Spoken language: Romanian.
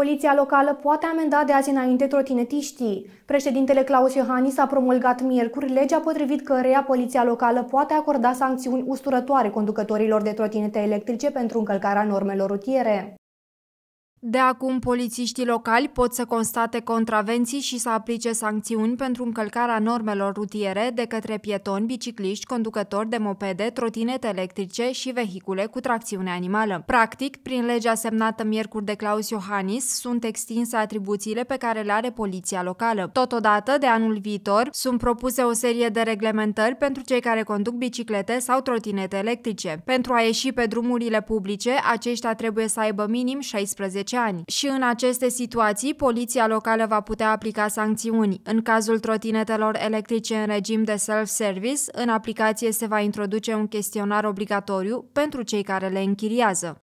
Poliția locală poate amenda de azi înainte trotinetiștii. Președintele Claus Iohannis a promulgat miercuri legea potrivit căreia poliția locală poate acorda sancțiuni usturătoare conducătorilor de trotinete electrice pentru încălcarea normelor rutiere. De acum, polițiștii locali pot să constate contravenții și să aplice sancțiuni pentru încălcarea normelor rutiere de către pietoni, bicicliști, conducători de mopede, trotinete electrice și vehicule cu tracțiune animală. Practic, prin legea semnată miercuri de Claus Iohannis, sunt extinse atribuțiile pe care le are poliția locală. Totodată, de anul viitor, sunt propuse o serie de reglementări pentru cei care conduc biciclete sau trotinete electrice. Pentru a ieși pe drumurile publice, aceștia trebuie să aibă minim 16 ani. Și în aceste situații, poliția locală va putea aplica sancțiuni. În cazul trotinetelor electrice în regim de self-service, în aplicație se va introduce un chestionar obligatoriu pentru cei care le închiriază.